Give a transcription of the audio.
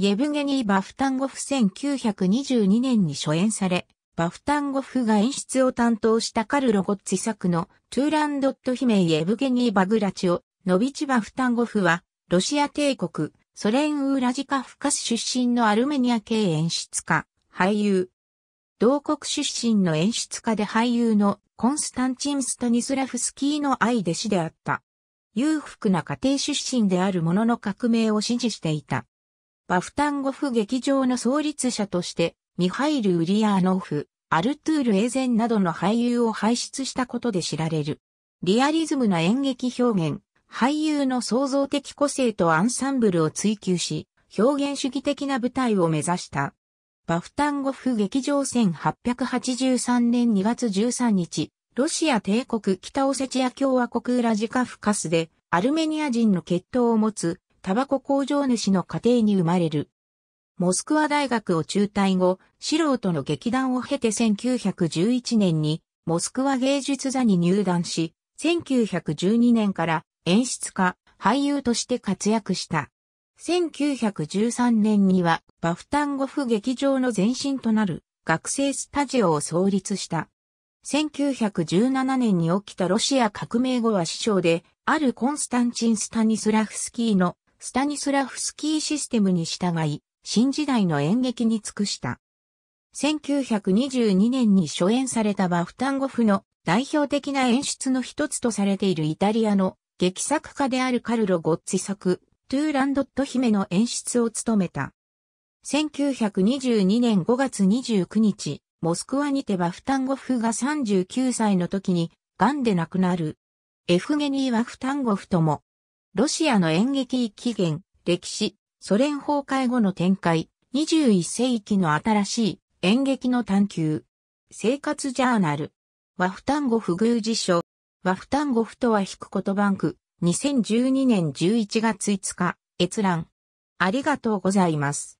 エブゲニー・バフタンゴフ1922年に初演され、バフタンゴフが演出を担当したカルロ・ゴッツィ作のトゥーランドット姫エブゲニー・バグラチオ、ノビチ・バフタンゴフは、ロシア帝国、ソ連ウーラジカフカス出身のアルメニア系演出家、俳優。同国出身の演出家で俳優のコンスタンチン・スタニスラフスキーの愛弟子であった。裕福な家庭出身であるものの革命を支持していた。バフタンゴフ劇場の創立者として、ミハイル・ウリアーノフ、アルトゥール・エーゼンなどの俳優を輩出したことで知られる。リアリズムな演劇表現、俳優の創造的個性とアンサンブルを追求し、表現主義的な舞台を目指した。バフタンゴフ劇場1883年2月13日、ロシア帝国北オセチア共和国ウラジカフカスで、アルメニア人の血統を持つタバコ工場主の家庭に生まれる。モスクワ大学を中退後、素人の劇団を経て1911年にモスクワ芸術座に入団し、1912年から演出家、俳優として活躍した。1913年にはバフタンゴフ劇場の前身となる学生スタジオを創立した。1917年に起きたロシア革命後は師匠で、あるコンスタンチン・スタニスラフスキーのスタニスラフスキーシステムに従い、新時代の演劇に尽くした。1922年に初演されたバフタンゴフの代表的な演出の一つとされているイタリアの劇作家であるカルロ・ゴッツィ作、トゥーランドット姫の演出を務めた。1922年5月29日、モスクワにてバフタンゴフが39歳の時に、癌で亡くなる。エフゲニー・ワフタンゴフとも、ロシアの演劇起源、歴史、ソ連崩壊後の展開、21世紀の新しい演劇の探求。生活ジャーナル。ワフタンゴフ宮辞書。ワフタンゴフとは引く言葉ク、2012年11月5日。閲覧。ありがとうございます。